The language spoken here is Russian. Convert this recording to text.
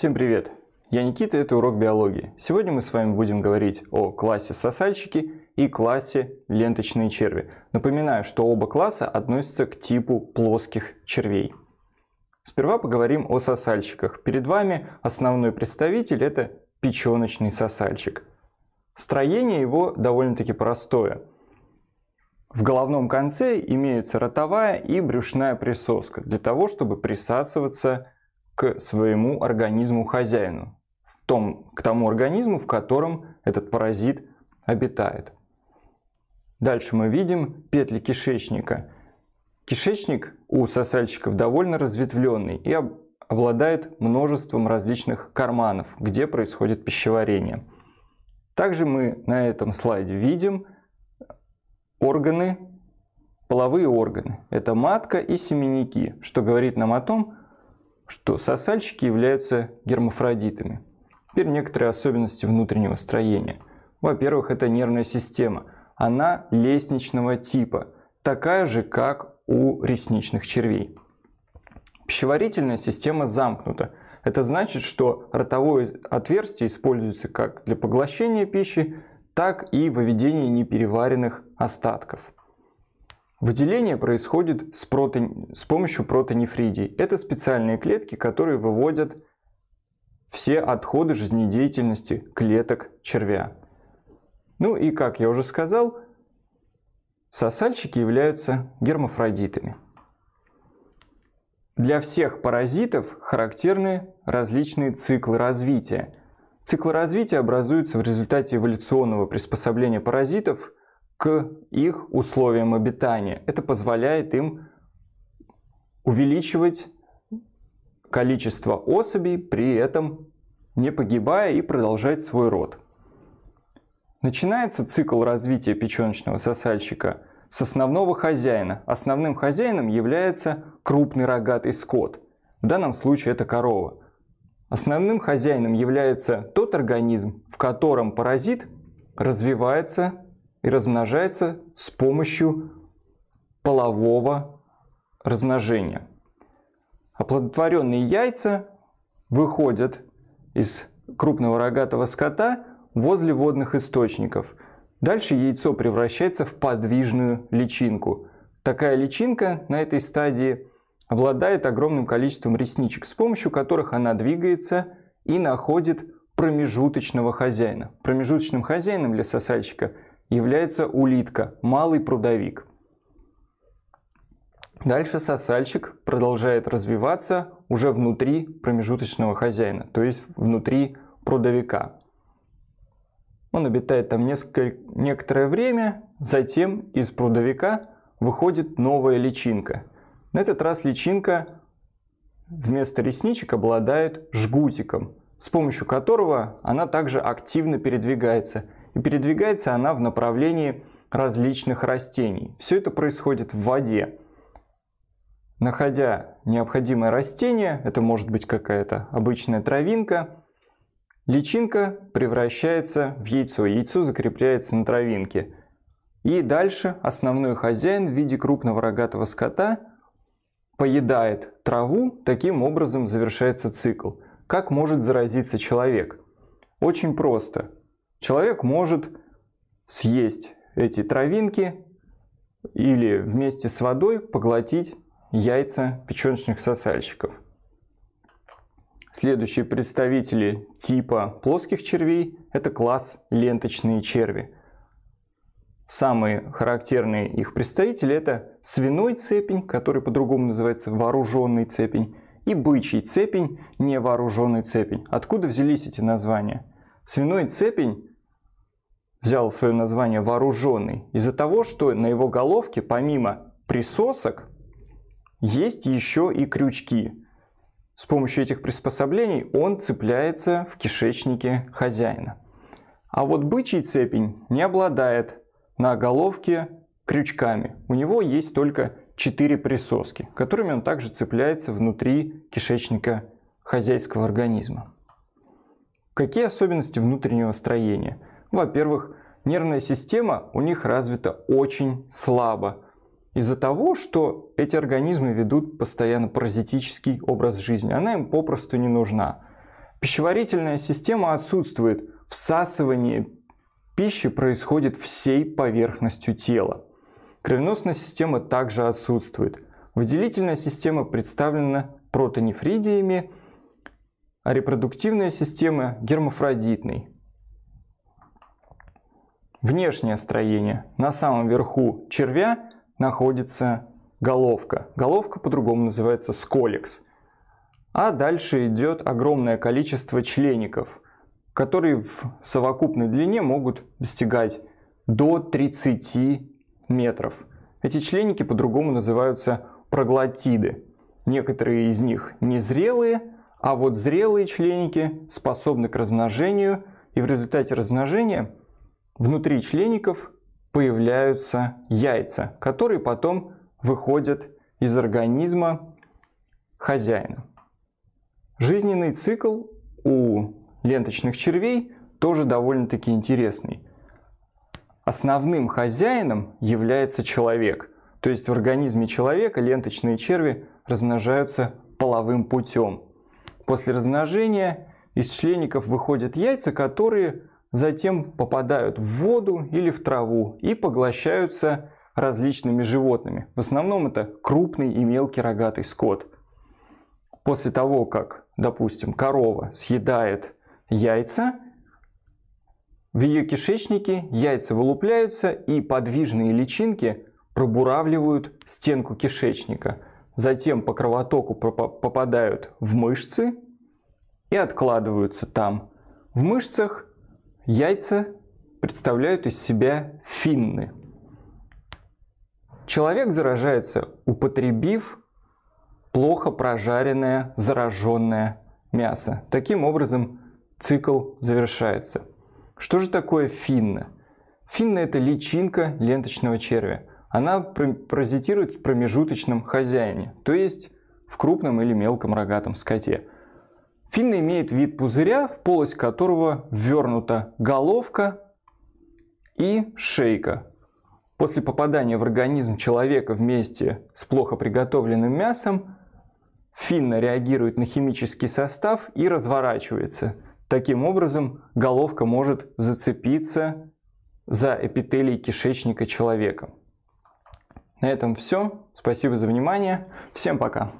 Всем привет! Я Никита, это урок биологии. Сегодня мы с вами будем говорить о классе сосальщики и классе ленточные черви. Напоминаю, что оба класса относятся к типу плоских червей. Сперва поговорим о сосальщиках. Перед вами основной представитель – это печеночный сосальщик. Строение его довольно-таки простое. В головном конце имеются ротовая и брюшная присоска для того, чтобы присасываться к своему организму-хозяину, в том, к тому организму, в котором этот паразит обитает. Дальше мы видим петли кишечника. Кишечник у сосальщиков довольно разветвленный и обладает множеством различных карманов, где происходит пищеварение. Также мы на этом слайде видим органы, половые органы. Это матка и семенники, что говорит нам о том, что сосальщики являются гермафродитами. Теперь некоторые особенности внутреннего строения. Во-первых, это нервная система. Она лестничного типа, такая же, как у ресничных червей. Пищеварительная система замкнута. Это значит, что ротовое отверстие используется как для поглощения пищи, так и выведения непереваренных остатков. Выделение происходит с, протон... с помощью протонефридий. Это специальные клетки, которые выводят все отходы жизнедеятельности клеток червя. Ну и, как я уже сказал, сосальщики являются гермафродитами. Для всех паразитов характерны различные циклы развития. Циклы развития образуются в результате эволюционного приспособления паразитов к их условиям обитания. Это позволяет им увеличивать количество особей, при этом не погибая и продолжать свой род. Начинается цикл развития печеночного сосальщика с основного хозяина. Основным хозяином является крупный рогатый скот. В данном случае это корова. Основным хозяином является тот организм, в котором паразит развивается и размножается с помощью полового размножения. Оплодотворенные яйца выходят из крупного рогатого скота возле водных источников. Дальше яйцо превращается в подвижную личинку. Такая личинка на этой стадии обладает огромным количеством ресничек, с помощью которых она двигается и находит промежуточного хозяина. Промежуточным хозяином для сосальщика является улитка, малый прудовик. Дальше сосальщик продолжает развиваться уже внутри промежуточного хозяина, то есть внутри прудовика. Он обитает там несколько, некоторое время, затем из прудовика выходит новая личинка. На этот раз личинка вместо ресничек обладает жгутиком, с помощью которого она также активно передвигается – и передвигается она в направлении различных растений. Все это происходит в воде. Находя необходимое растение, это может быть какая-то обычная травинка, личинка превращается в яйцо, яйцо закрепляется на травинке. И дальше основной хозяин в виде крупного рогатого скота поедает траву, таким образом завершается цикл. Как может заразиться человек? Очень просто человек может съесть эти травинки или вместе с водой поглотить яйца печеночных сосальщиков. Следующие представители типа плоских червей – это класс ленточные черви. Самые характерные их представители – это свиной цепень, который по-другому называется вооруженный цепень, и бычий цепень, невооруженный цепень. Откуда взялись эти названия? Свиной цепень взял свое название вооруженный? Из-за того, что на его головке, помимо присосок, есть еще и крючки. С помощью этих приспособлений он цепляется в кишечнике хозяина. А вот бычий цепень не обладает на головке крючками. У него есть только 4 присоски, которыми он также цепляется внутри кишечника хозяйского организма. Какие особенности внутреннего строения? Во-первых, нервная система у них развита очень слабо. Из-за того, что эти организмы ведут постоянно паразитический образ жизни, она им попросту не нужна. Пищеварительная система отсутствует. Всасывание пищи происходит всей поверхностью тела. Кровеносная система также отсутствует. Выделительная система представлена протонефридиями, а репродуктивная система гермафродитной. Внешнее строение. На самом верху червя находится головка. Головка по-другому называется сколикс. А дальше идет огромное количество члеников, которые в совокупной длине могут достигать до 30 метров. Эти членики по-другому называются проглотиды. Некоторые из них незрелые, а вот зрелые членики способны к размножению, и в результате размножения внутри члеников появляются яйца, которые потом выходят из организма хозяина. Жизненный цикл у ленточных червей тоже довольно-таки интересный. Основным хозяином является человек. То есть в организме человека ленточные черви размножаются половым путем. После размножения из члеников выходят яйца, которые затем попадают в воду или в траву и поглощаются различными животными. В основном это крупный и мелкий рогатый скот. После того, как, допустим, корова съедает яйца, в ее кишечнике яйца вылупляются и подвижные личинки пробуравливают стенку кишечника. Затем по кровотоку попадают в мышцы и откладываются там. В мышцах Яйца представляют из себя финны. Человек заражается, употребив плохо прожаренное, зараженное мясо. Таким образом, цикл завершается. Что же такое финна? Финна – это личинка ленточного червя. Она паразитирует в промежуточном хозяине, то есть в крупном или мелком рогатом скоте – Финна имеет вид пузыря, в полость которого ввернута головка и шейка. После попадания в организм человека вместе с плохо приготовленным мясом финна реагирует на химический состав и разворачивается. Таким образом, головка может зацепиться за эпителий кишечника человека. На этом все. Спасибо за внимание. Всем пока.